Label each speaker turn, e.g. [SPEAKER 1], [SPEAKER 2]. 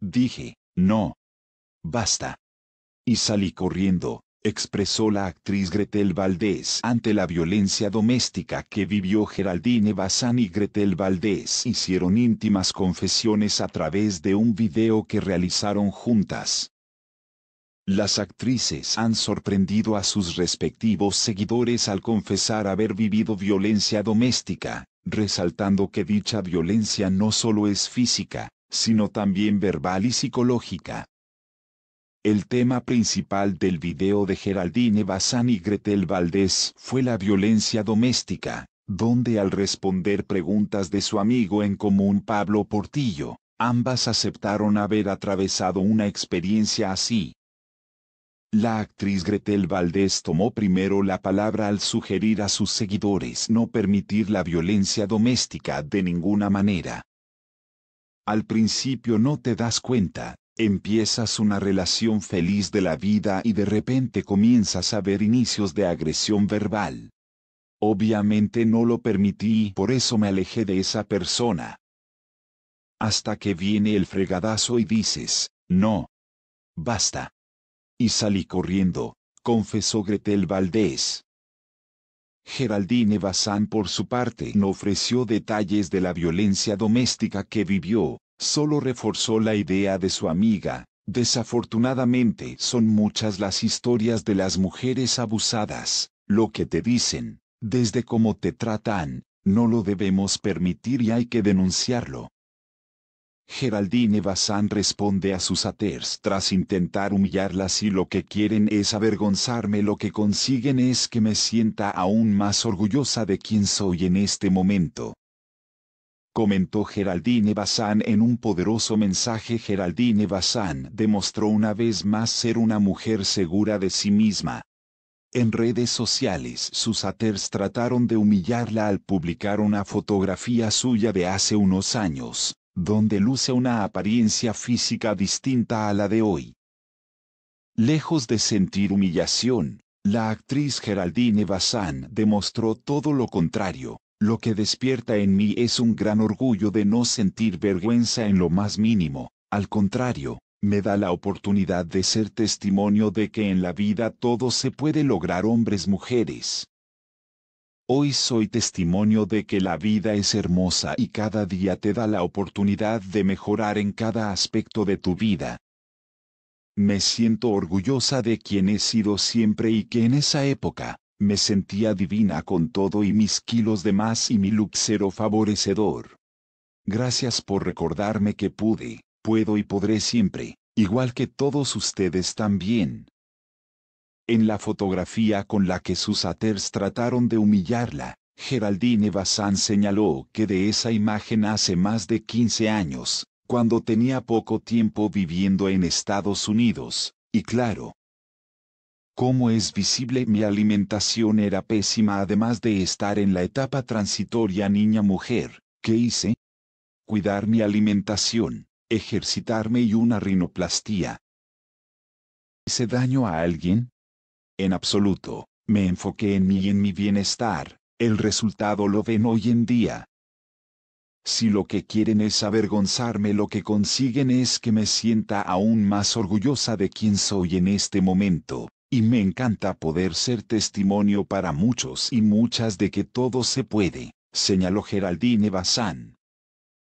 [SPEAKER 1] Dije, no. Basta. Y salí corriendo, expresó la actriz Gretel Valdés ante la violencia doméstica que vivió Geraldine Bazán y Gretel Valdés hicieron íntimas confesiones a través de un video que realizaron juntas. Las actrices han sorprendido a sus respectivos seguidores al confesar haber vivido violencia doméstica, resaltando que dicha violencia no solo es física, sino también verbal y psicológica. El tema principal del video de Geraldine Bazán y Gretel Valdés fue la violencia doméstica, donde al responder preguntas de su amigo en común Pablo Portillo, ambas aceptaron haber atravesado una experiencia así. La actriz Gretel Valdés tomó primero la palabra al sugerir a sus seguidores no permitir la violencia doméstica de ninguna manera, al principio no te das cuenta, empiezas una relación feliz de la vida y de repente comienzas a ver inicios de agresión verbal. Obviamente no lo permití y por eso me alejé de esa persona. Hasta que viene el fregadazo y dices, no. Basta. Y salí corriendo, confesó Gretel Valdés. Geraldine Bazán por su parte no ofreció detalles de la violencia doméstica que vivió, solo reforzó la idea de su amiga, desafortunadamente son muchas las historias de las mujeres abusadas, lo que te dicen, desde cómo te tratan, no lo debemos permitir y hay que denunciarlo. Geraldine Bazán responde a sus haters tras intentar humillarlas y lo que quieren es avergonzarme lo que consiguen es que me sienta aún más orgullosa de quien soy en este momento. Comentó Geraldine Bazán en un poderoso mensaje Geraldine Bazán demostró una vez más ser una mujer segura de sí misma. En redes sociales sus haters trataron de humillarla al publicar una fotografía suya de hace unos años donde luce una apariencia física distinta a la de hoy. Lejos de sentir humillación, la actriz Geraldine Bazán demostró todo lo contrario. Lo que despierta en mí es un gran orgullo de no sentir vergüenza en lo más mínimo. Al contrario, me da la oportunidad de ser testimonio de que en la vida todo se puede lograr hombres, mujeres, Hoy soy testimonio de que la vida es hermosa y cada día te da la oportunidad de mejorar en cada aspecto de tu vida. Me siento orgullosa de quien he sido siempre y que en esa época, me sentía divina con todo y mis kilos de más y mi luxero favorecedor. Gracias por recordarme que pude, puedo y podré siempre, igual que todos ustedes también, en la fotografía con la que sus aters trataron de humillarla, Geraldine Bazán señaló que de esa imagen hace más de 15 años, cuando tenía poco tiempo viviendo en Estados Unidos, y claro, como es visible mi alimentación era pésima además de estar en la etapa transitoria niña-mujer, ¿qué hice? Cuidar mi alimentación, ejercitarme y una rinoplastía. ¿Hice daño a alguien? En absoluto, me enfoqué en mí y en mi bienestar, el resultado lo ven hoy en día. Si lo que quieren es avergonzarme, lo que consiguen es que me sienta aún más orgullosa de quien soy en este momento, y me encanta poder ser testimonio para muchos y muchas de que todo se puede, señaló Geraldine Bazán.